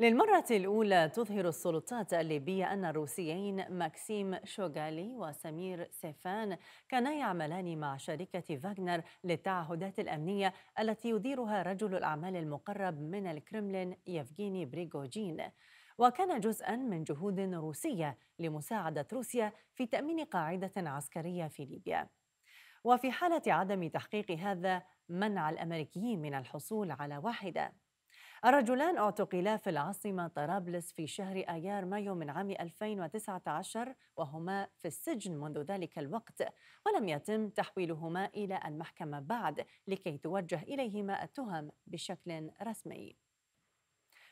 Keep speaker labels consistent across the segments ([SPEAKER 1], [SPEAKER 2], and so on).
[SPEAKER 1] للمرة الأولى تظهر السلطات الليبية أن الروسيين ماكسيم شوغالي وسمير سيفان كانا يعملان مع شركة فاغنر للتعهدات الأمنية التي يديرها رجل الأعمال المقرب من الكرملين يفغيني بريغوجين وكان جزءا من جهود روسية لمساعدة روسيا في تأمين قاعدة عسكرية في ليبيا وفي حالة عدم تحقيق هذا منع الأمريكيين من الحصول على واحدة الرجلان اعتقلا في العاصمة طرابلس في شهر آيار مايو من عام 2019 وهما في السجن منذ ذلك الوقت ولم يتم تحويلهما إلى المحكمة بعد لكي توجه إليهما التهم بشكل رسمي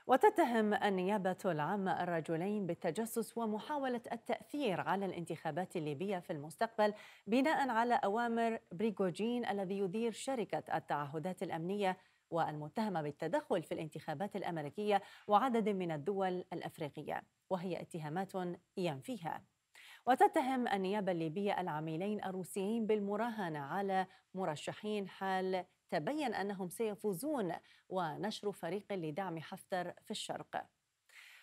[SPEAKER 1] وتتهم النيابة العامة الرجلين بالتجسس ومحاولة التأثير على الانتخابات الليبية في المستقبل بناء على أوامر بريغوجين الذي يدير شركة التعهدات الأمنية والمتهمة بالتدخل في الانتخابات الأمريكية وعدد من الدول الأفريقية وهي اتهامات ينفيها وتتهم النيابة الليبية العميلين الروسيين بالمراهنة على مرشحين حال تبين أنهم سيفوزون ونشر فريق لدعم حفتر في الشرق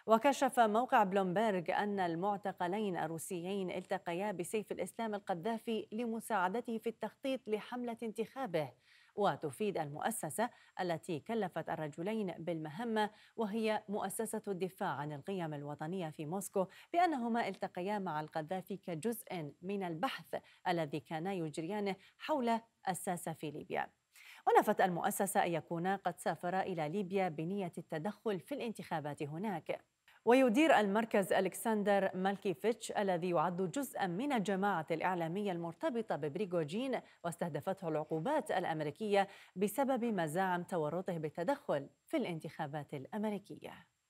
[SPEAKER 1] وكشف موقع بلومبرغ أن المعتقلين الروسيين التقيا بسيف الإسلام القذافي لمساعدته في التخطيط لحملة انتخابه وتفيد المؤسسة التي كلفت الرجلين بالمهمة وهي مؤسسة الدفاع عن القيم الوطنية في موسكو بأنهما التقيا مع القذافي كجزء من البحث الذي كانا يجريانه حول الساسة في ليبيا ونفت المؤسسة أن يكون قد سافر إلى ليبيا بنية التدخل في الانتخابات هناك ويدير المركز ألكسندر مالكيفيتش الذي يعد جزءا من الجماعة الإعلامية المرتبطة ببريغوجين واستهدفته العقوبات الأمريكية بسبب مزاعم تورطه بالتدخل في الانتخابات الأمريكية